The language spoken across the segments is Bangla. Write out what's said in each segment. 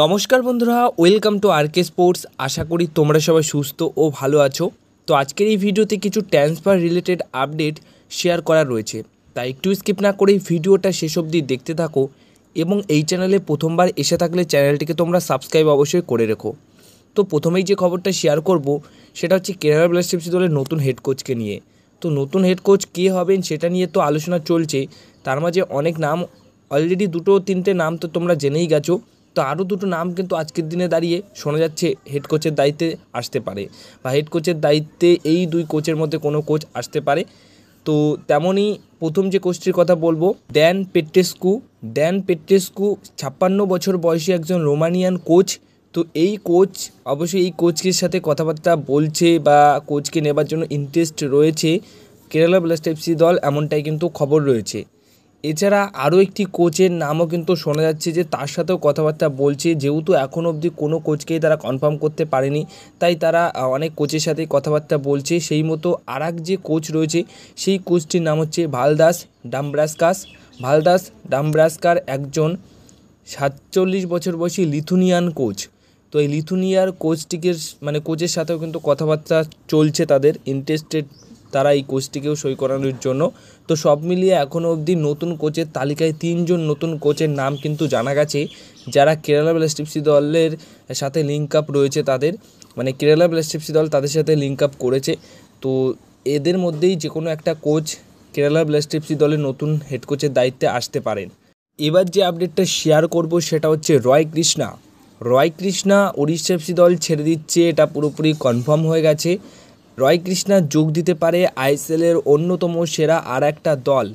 নমস্কার বন্ধুরা welcome to R K sports আশা করি তোমরা সবাই সুস্থ ও ভালো আছো তো আজকের এই ভিডিওতে কিছু ট্রান্সফার রিলেটেড আপডেট শেয়ার করা রয়েছে তাই একটু স্কিপ না করেই ভিডিওটা শেষ অবধি দেখতে থাকো এবং এই চ্যানেলে প্রথমবার এসে থাকলে চ্যানেলটিকে তোমরা সাবস্ক্রাইব অবশ্যই করে রেখো তো প্রথমেই যে খবরটা শেয়ার করব সেটা হচ্ছে কেরালা ব্লাস্টার্স দলের নতুন হেড কোচকে নিয়ে তো নতুন হেড কোচ কে হবেন সেটা নিয়ে তো আলোচনা চলছে তার মাঝে অনেক নাম অলরেডি দুটো তিনটে নাম তো তোমরা জেনেই গেছো তো আরও দুটো নাম কিন্তু আজকের দিনে দাঁড়িয়ে শোনা যাচ্ছে হেড কোচের দায়িত্বে আসতে পারে বা হেড কোচের দায়িত্বে এই দুই কোচের মধ্যে কোনো কোচ আসতে পারে তো তেমনই প্রথম যে কোচটির কথা বলবো ড্যান পেট্রেস্কু ড্যান পেট্রেস্কু ছাপ্পান্ন বছর বয়সী একজন রোমানিয়ান কোচ তো এই কোচ অবশ্যই এই কোচকের সাথে কথাবার্তা বলছে বা কোচকে নেবার জন্য ইন্টারেস্ট রয়েছে কেরালা ব্লাস্ট এফসি দল এমনটাই কিন্তু খবর রয়েছে এছাড়া আরও একটি কোচের নামও কিন্তু শোনা যাচ্ছে যে তার সাথেও কথাবার্তা বলছে যেহেতু এখনও অবধি কোনো কোচকেই তারা কনফার্ম করতে পারেনি তাই তারা অনেক কোচের সাথেই কথাবার্তা বলছে সেই মতো আর যে কোচ রয়েছে সেই কোচটির নাম হচ্ছে ভালদাস ডাম্ব্রাসকাস ভালদাস ডাম্ব্রাসকার একজন সাতচল্লিশ বছর বয়সী লিথুনিয়ান কোচ তো এই লিথুনিয়ার কোচটিকে মানে কোচের সাথেও কিন্তু কথাবার্তা চলছে তাদের ইন্টারেস্টেড তারা এই কোচটিকেও সই করানোর জন্য তো সব মিলিয়ে এখনও অবধি নতুন কোচের তালিকায় তিনজন নতুন কোচের নাম কিন্তু জানা গেছে যারা কেরালা ব্লাস্ট এফসি দলের সাথে লিঙ্ক আপ রয়েছে তাদের মানে কেরালা ব্লাস্ট এফসি দল তাদের সাথে লিঙ্ক আপ করেছে তো এদের মধ্যেই যে কোনো একটা কোচ কেরালা ব্লাস্ট এফসি দলের নতুন হেড কোচের দায়িত্বে আসতে পারেন এবার যে আপডেটটা শেয়ার করব সেটা হচ্ছে রয় কৃষ্ণা রয় কৃষ্ণা উড়িষ্যা এফসি দল ছেড়ে দিচ্ছে এটা পুরোপুরি কনফার্ম হয়ে গেছে রয় কৃষ্ণা যোগ দিতে পারে আইএসএলের অন্যতম সেরা আর একটা দল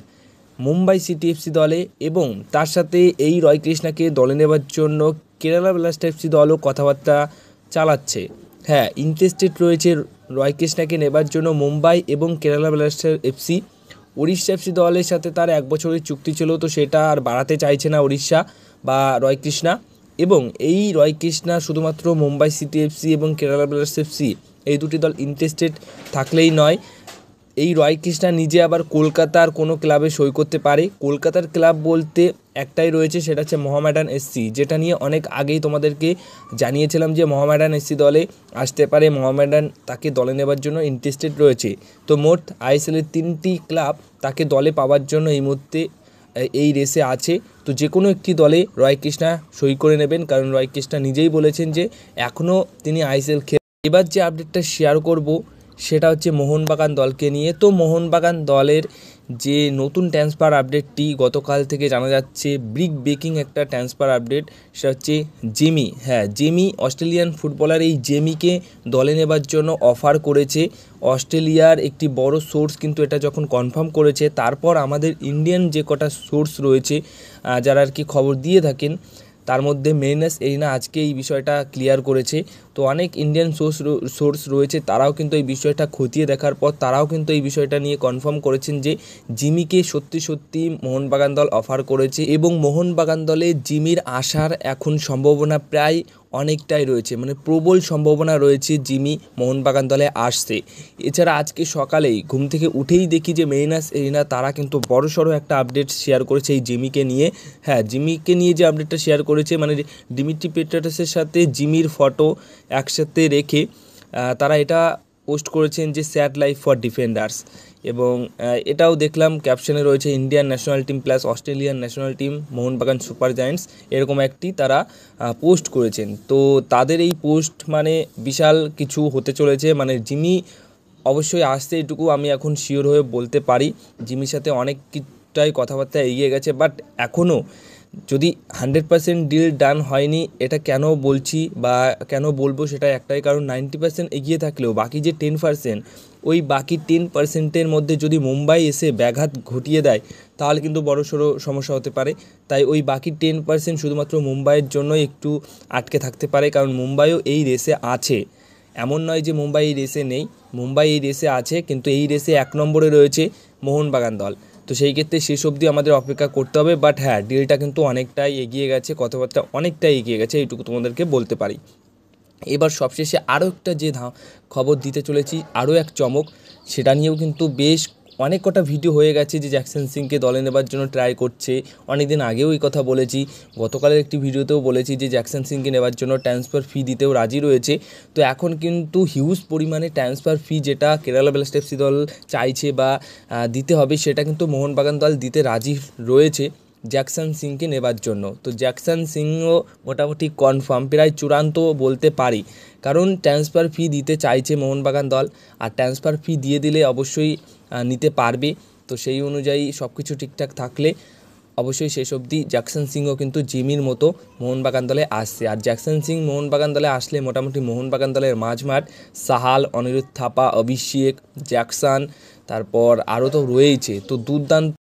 মুম্বাই সিটি এফসি দলে এবং তার সাথে এই রয় কৃষ্ণাকে দলে নেবার জন্য কেরালা ব্লাস্ট এফসি দলও কথাবার্তা চালাচ্ছে হ্যাঁ ইন্টারেস্টেড রয়েছে রয় কৃষ্ণাকে নেবার জন্য মুম্বাই এবং Kerala Blast FC Orissa FC দলের সাথে তার এক বছরের চুক্তি ছিল তো সেটা আর বাড়াতে চাইছে না উড়িষ্যা বা রয় কৃষ্ণা এবং এই রয় কৃষ্ণা শুধুমাত্র মুম্বাই সিটি এফসি এবং কেরালা ব্লাস্ট এফসি এই দুটি দল ইন্টারেস্টেড থাকলেই নয় এই রয় কৃষ্ণা নিজে আবার কলকাতার কোনো ক্লাবে সই করতে পারে কলকাতার ক্লাব বলতে একটাই রয়েছে সেটা হচ্ছে মোহামেডান এসসি যেটা নিয়ে অনেক আগেই তোমাদেরকে জানিয়েছিলাম যে মোহামেডান এসসি দলে আসতে পারে মোহামেডান তাকে দলে নেবার জন্য ইন্টারেস্টেড রয়েছে তো মোট আইএসএলের তিনটি ক্লাব তাকে দলে পাওয়ার জন্য এই মুহূর্তে এই রেসে আছে তো যে কোনো একটি দলে রয় কৃষ্ণা সই করে নেবেন কারণ রয় কৃষ্ণা নিজেই বলেছেন যে এখনও তিনি আইএসএল এবার যে আপডেটটা শেয়ার করব সেটা হচ্ছে মোহনবাগান দলকে নিয়ে তো মোহনবাগান দলের যে নতুন ট্রান্সফার আপডেটটি গতকাল থেকে জানা যাচ্ছে ব্রিক বেকিং একটা ট্রান্সফার আপডেট সেটা হচ্ছে জেমি হ্যাঁ জেমি অস্ট্রেলিয়ান ফুটবলার এই জেমিকে দলে নেবার জন্য অফার করেছে অস্ট্রেলিয়ার একটি বড় সোর্স কিন্তু এটা যখন কনফার্ম করেছে তারপর আমাদের ইন্ডিয়ান যে কটা সোর্স রয়েছে যারা আর কি খবর দিয়ে থাকেন তার মধ্যে মেরিনাস এরিনা আজকে এই বিষয়টা ক্লিয়ার করেছে তো অনেক ইন্ডিয়ান সোর্স সোর্স রয়েছে তারাও কিন্তু এই বিষয়টা খতিয়ে দেখার পর তারাও কিন্তু এই বিষয়টা নিয়ে কনফার্ম করেছেন যে জিমিকে সত্যি সত্যি মোহনবাগান দল অফার করেছে এবং মোহনবাগান দলে জিমির আসার এখন সম্ভাবনা প্রায় অনেকটাই রয়েছে মানে প্রবল সম্ভাবনা রয়েছে জিমি মোহনবাগান দলে আসতে এছাড়া আজকে সকালেই ঘুম থেকে উঠেই দেখি যে মেরিনাস এরিনা তারা কিন্তু সড়ো একটা আপডেট শেয়ার করেছে এই জিমিকে নিয়ে হ্যাঁ জিমিকে নিয়ে যে আপডেটটা শেয়ার করেছে মানে ডিমিট্রি পেট্রাটাসের সাথে জিমির ফটো একসাথে রেখে তারা এটা পোস্ট করেছেন যে স্যাড লাইফ ফর ডিফেন্ডার্স এবং এটাও দেখলাম ক্যাপশনে রয়েছে Indian national team plus Australian national team Mohun Bagan super giant's এরকম একটি তারা পোস্ট করেছেন তো তাদের এই পোস্ট মানে বিশাল কিছু হতে চলেছে মানে যিনি অবশ্যই আসতে এটুকু আমি এখন শিওর হয়ে বলতে পারি জিমির সাথে অনেকটাই কথাবার্তা এগিয়ে গেছে বাট এখনও যদি হান্ড্রেড পার্সেন্ট ডিল ডান হয়নি এটা কেন বলছি বা কেন বলবো সেটা একটাই কারণ নাইনটি পার্সেন্ট এগিয়ে থাকলেও বাকি যে টেন পার্সেন্ট ওই বাকি টেন পার্সেন্টের মধ্যে যদি মুম্বাই এসে ব্যাঘাত ঘটিয়ে দেয় তাহলে কিন্তু বড় সড়ো সমস্যা হতে পারে তাই ওই বাকি টেন পার্সেন্ট শুধুমাত্র মুম্বাইয়ের জন্য একটু আটকে থাকতে পারে কারণ মুম্বাইও এই রেসে আছে এমন নয় যে মুম্বাই এই রেসে নেই মুম্বাই এই রেসে আছে কিন্তু এই রেসে এক নম্বরে রয়েছে মোহনবাগান দল তো সেই ক্ষেত্রে শেষ অবধি আমাদের অপেক্ষা করতে হবে বাট হ্যাঁ ডিলটা কিন্তু অনেকটাই এগিয়ে গেছে কথাবার্তা অনেকটাই এগিয়ে গেছে এইটুকু তোমাদেরকে বলতে পারি এবার সবশেষে আরও একটা যে খবর দিতে চলেছি আরও এক চমক সেটা নিয়েও কিন্তু বেশ অনেক কটা ভিডিও হয়ে গেছে যে জ্যাকসন সিংকে দলে নেবার জন্য ট্রাই করছে অনেক দিন আগেও এই কথা বলেছি গতকালের একটি ভিডিওতেও বলেছি যে জ্যাকসন সিংকে নেবার জন্য ট্রান্সফার ফি দিতেও রাজি রয়েছে তো এখন কিন্তু হিউজ পরিমাণে ট্রান্সফার ফি যেটা কেরালা ব্লাস্ট দল চাইছে বা দিতে হবে সেটা কিন্তু মোহনবাগান দল দিতে রাজি রয়েছে জ্যাকসন সিংকে নেবার জন্য তো জ্যাকসন সিংও মোটামুটি কনফার্ম প্রায় চূড়ান্ত বলতে পারি কারণ ট্রান্সফার ফি দিতে চাইছে মোহনবাগান দল আর ট্রান্সফার ফি দিয়ে দিলে অবশ্যই নিতে পারবে তো সেই অনুযায়ী সব কিছু ঠিকঠাক থাকলে অবশ্যই শেষ অবধি জ্যাকসন সিংও কিন্তু জিমির মতো মোহনবাগান দলে আসছে আর জ্যাকসন সিং মোহনবাগান দলে আসলে মোটামুটি মোহনবাগান দলের মাঝমাঠ সাহাল অনিরুদ্ধ থাপা অভিষেক জ্যাকসন তারপর আরও তো রয়েইছে তো দুর্দান্ত